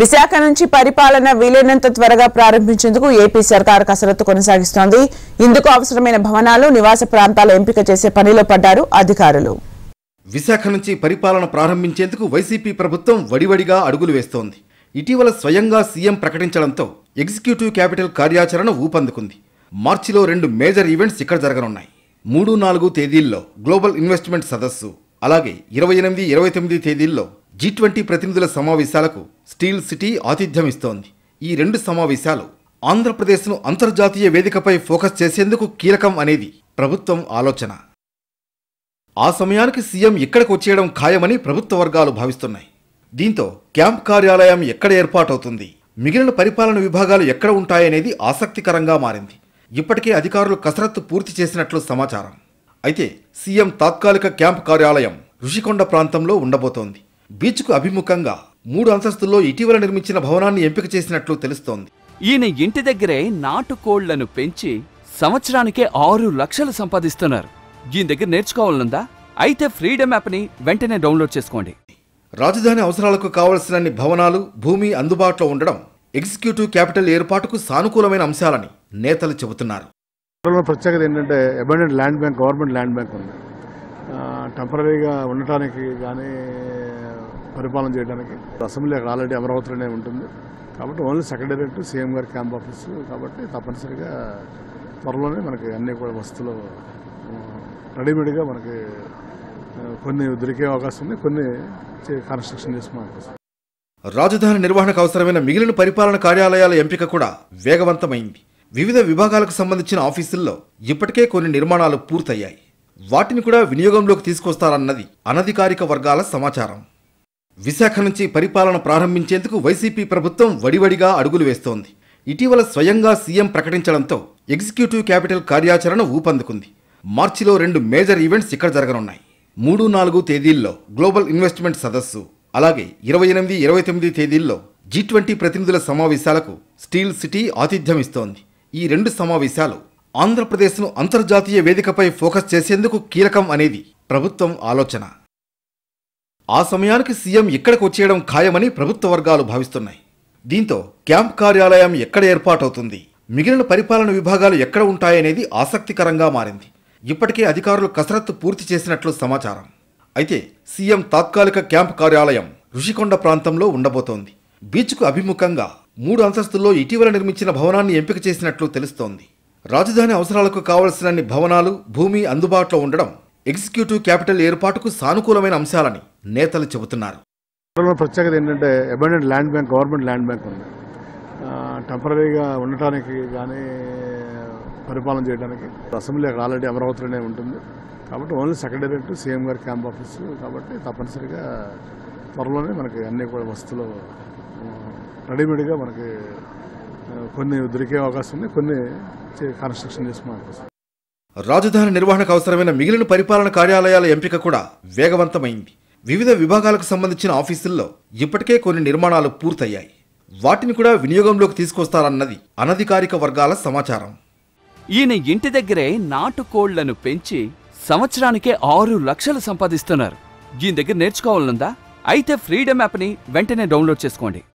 విశాఖ నుంచి పరిపాలన వీలైనంత త్వరగా ప్రారంభించేందుకు ఏపీ సర్కార్ కసరత్తు కొనసాగిస్తోంది ఇందుకు అవసరమైన భవనాలు నివాస ప్రాంతాల ఎంపిక చేసే పనిలో పడ్డారు అధికారులు విశాఖ నుంచి పరిపాలన ప్రారంభించేందుకు వైసీపీ ప్రభుత్వం వడివడిగా అడుగులు వేస్తోంది ఇటీవల స్వయంగా సీఎం ప్రకటించడంతో ఎగ్జిక్యూటివ్ క్యాపిటల్ కార్యాచరణ ఊపందుకుంది మార్చిలో రెండు మేజర్ ఈవెంట్స్ ఇక్కడ జరగనున్నాయి మూడు నాలుగు తేదీల్లో గ్లోబల్ ఇన్వెస్ట్మెంట్ సదస్సు అలాగే ఇరవై ఎనిమిది ఇరవై తొమ్మిది తేదీల్లో జీ ట్వంటీ ప్రతినిధుల సమావేశాలకు స్టీల్ సిటీ ఆతిథ్యం ఇస్తోంది ఈ రెండు సమావేశాలు ఆంధ్రప్రదేశ్ను అంతర్జాతీయ వేదికపై ఫోకస్ చేసేందుకు కీలకం అనేది ప్రభుత్వం ఆలోచన ఆ సమయానికి సీఎం ఇక్కడికి వచ్చేయడం ఖాయమని ప్రభుత్వ వర్గాలు భావిస్తున్నాయి దీంతో క్యాంప్ కార్యాలయం ఎక్కడ ఏర్పాటవుతుంది మిగిలిన పరిపాలన విభాగాలు ఎక్కడ ఉంటాయనేది ఆసక్తికరంగా మారింది ఇప్పటికే అధికారులు కసరత్తు పూర్తి చేసినట్లు సమాచారం అయితే సీఎం తాత్కాలిక క్యాంప్ కార్యాలయం ఋషికొండ ప్రాంతంలో ఉండబోతోంది బీచ్కు అభిముఖంగా మూడు అంతస్తుల్లో ఇటీవల నిర్మించిన భవనాన్ని ఎంపిక చేసినట్లు తెలుస్తోంది ఈయన ఇంటి దగ్గరే నాటుకోళ్లను పెంచి సంవత్సరానికే ఆరు లక్షలు సంపాదిస్తున్నారు దీని దగ్గర నేర్చుకోవాలనుందా అయితే ఫ్రీడమ్ యాప్ని వెంటనే డౌన్లోడ్ చేసుకోండి రాజధాని అవసరాలకు కావలసినన్ని భవనాలు భూమి అందుబాటులో ఉండడం ఎగ్జిక్యూటివ్ క్యాపిటల్ ఏర్పాటుకు సానుకూలమైన అంశాలని నేతలు చెబుతున్నారు ప్రత్యేకత ఏంటంటే abundant land bank government land bank ఉంది టెంపరీగా ఉండటానికి కానీ పరిపాలన చేయడానికి అసెంబ్లీ అక్కడ ఆల్రెడీ అమరావతిలోనే ఉంటుంది కాబట్టి ఓన్లీ సెక్రటేరియట్ సీఎం గారి క్యాంప్ ఆఫీసు కాబట్టి తప్పనిసరిగా త్వరలోనే మనకి అన్ని కూడా వస్తువులు రెడీమేడ్గా మనకి కొన్ని దొరికే అవకాశం ఉంది కొన్ని కన్స్ట్రక్షన్ చేసుకునే అవకాశం రాజధాని నిర్వహణకు అవసరమైన మిగిలిన పరిపాలన కార్యాలయాల ఎంపిక కూడా వేగవంతమైంది వివిధ విభాగాలకు సంబంధించిన ఆఫీసుల్లో ఇప్పటికే కొన్ని నిర్మాణాలు పూర్తయ్యాయి వాటిని కూడా వినియోగంలోకి తీసుకొస్తారన్నది అనధికారిక వర్గాల సమాచారం విశాఖ నుంచి పరిపాలన ప్రారంభించేందుకు వైసీపీ ప్రభుత్వం వడివడిగా అడుగులు వేస్తోంది ఇటీవల స్వయంగా సీఎం ప్రకటించడంతో ఎగ్జిక్యూటివ్ క్యాపిటల్ కార్యాచరణ ఊపందుకుంది మార్చిలో రెండు మేజర్ ఈవెంట్స్ ఇక్కడ జరగనున్నాయి మూడు నాలుగు తేదీల్లో గ్లోబల్ ఇన్వెస్ట్మెంట్ సదస్సు అలాగే ఇరవై ఎనిమిది ఇరవై తొమ్మిది తేదీల్లో జీ ట్వంటీ ప్రతినిధుల సమావేశాలకు స్టీల్ సిటీ ఆతిథ్యం ఇస్తోంది ఈ రెండు సమావేశాలు ఆంధ్రప్రదేశ్ను అంతర్జాతీయ వేదికపై ఫోకస్ చేసేందుకు కీలకం అనేది ప్రభుత్వం ఆలోచన ఆ సమయానికి సీఎం ఇక్కడికి వచ్చేయడం ఖాయమని ప్రభుత్వ వర్గాలు భావిస్తున్నాయి దీంతో క్యాంప్ కార్యాలయం ఎక్కడ ఏర్పాటవుతుంది మిగిలిన పరిపాలన విభాగాలు ఎక్కడ ఉంటాయనేది ఆసక్తికరంగా మారింది ఇప్పటికే అధికారులు కసరత్తు పూర్తి చేసినట్లు సమాచారం అయితే సీఎం తాత్కాలిక క్యాంప్ కార్యాలయం ఋషికొండ ప్రాంతంలో ఉండబోతోంది బీచ్కు అభిముఖంగా మూడు అంతస్తుల్లో ఇటీవల నిర్మించిన భవనాన్ని ఎంపిక చేసినట్లు తెలుస్తోంది రాజధాని అవసరాలకు కావలసినన్ని భవనాలు భూమి అందుబాటులో ఉండడం ఎగ్జిక్యూటివ్ క్యాపిటల్ ఏర్పాటుకు సానుకూలమైన అంశాలని నేతలు చెబుతున్నారు ప్రత్యేకత ఏంటంటే abundant land bank government land bank ఉంది టెంపరీగా ఉండటానికి కానీ పరిపాలన చేయడానికి అసెంబ్లీ అక్కడ ఆల్రెడీ అమరావతిలోనే ఉంటుంది కాబట్టి ఓన్లీ సెక్రటేరియట్ సీఎం గారి క్యాంప్ ఆఫీసు కాబట్టి తప్పనిసరిగా త్వరలోనే మనకి అన్ని కూడా వస్తువులు రెడీమేడ్గా మనకి కొన్ని దొరికే అవకాశం ఉంది కొన్ని కన్స్ట్రక్షన్ చేసుకునే అవకాశం రాజధాని నిర్వహణకు అవసరమైన మిగిలిన పరిపాలన కార్యాలయాల ఎంపిక కూడా వేగవంతమైంది వివిధ విభాగాలకు సంబంధించిన ఆఫీసుల్లో ఇప్పటికే కొన్ని నిర్మాణాలు పూర్తయ్యాయి వాటిని కూడా వినియోగంలోకి తీసుకొస్తారన్నది అనధికారిక వర్గాల సమాచారం ఈయన ఇంటి దగ్గరే నాటుకోళ్లను పెంచి సంవత్సరానికే ఆరు లక్షలు సంపాదిస్తున్నారు దీని దగ్గర నేర్చుకోవాలనుందా అయితే ఫ్రీడమ్ యాప్ని వెంటనే డౌన్లోడ్ చేసుకోండి